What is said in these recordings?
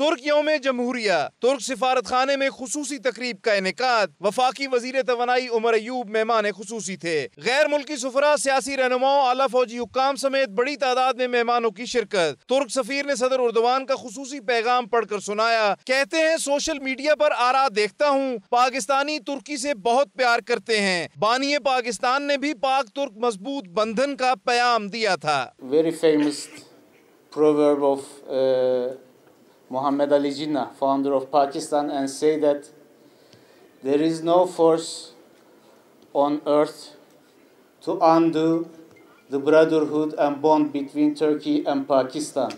तुर्क योम जमहूरिया तुर्क सिफारत खाने में खसूसी तकरीब का इनका वफाकी वजीर तोानाई उमर अयूब मेहमान खसूसी थे गैर मुल्की सफरा सियासी रहनुमाओं अला फौजी हुकाम समेत बड़ी तादाद में मेहमानों की शिरकत तुर्क सफीर ने सदर उर्दवान का खसूसी पैगाम पढ़कर सुनाया कहते हैं सोशल मीडिया पर आरा देखता हूँ पाकिस्तानी तुर्की से बहुत प्यार करते हैं बानिय पाकिस्तान ने भी पाक तुर्क मजबूत बंधन का प्याम दिया था very famous Muhammad Ali Jinnah, founder of Pakistan, and say that there is no force on earth to undo the brotherhood and bond between Turkey and Pakistan.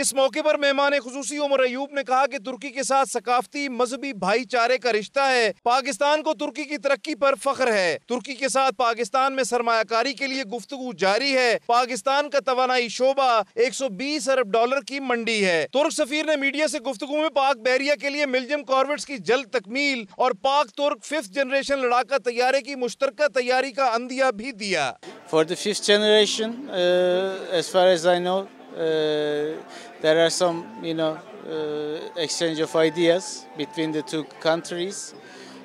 इस मौके पर मेहमान खसूसी उमर अयूब ने कहा कि तुर्की के साथ सकाफती मजहबी भाईचारे का रिश्ता है पाकिस्तान को तुर्की की तरक्की पर फख्र है तुर्की के साथ पाकिस्तान में सरमाकारी के लिए गुफ्तु जारी है पाकिस्तान का तोानाई शोबा एक सौ बीस अरब डॉलर की मंडी है तुर्क सफीर ने मीडिया ऐसी गुफ्तु में पाक बैरिया के लिए मिलजम कॉर्बेट्स की जल्द तकमील और पाक तुर्क फिफ्थ जनरेशन लड़ाका तैयारे की मुश्तरक तैयारी का अंदिया भी दिया For uh, as far as I know, uh, there are some, you know, uh, exchange of ideas between the two countries.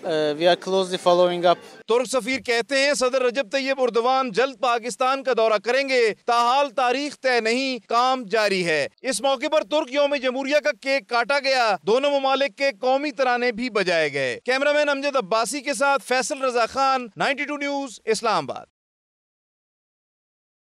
Uh, we are closely following up. तुर्क सफीर कहते हैं सदर रजब तैयब उर्दवान जल्द पाकिस्तान का दौरा करेंगे ताहाल तारीख तय नहीं काम जारी है इस मौके पर तुर्क योम जमहूरिया का केक काटा गया दोनों ममालिक के कौमी तराने भी बजाए गए कैमरामैन अमजद अब्बासी के साथ फैसल रजा खान 92 न्यूज इस्लामाबाद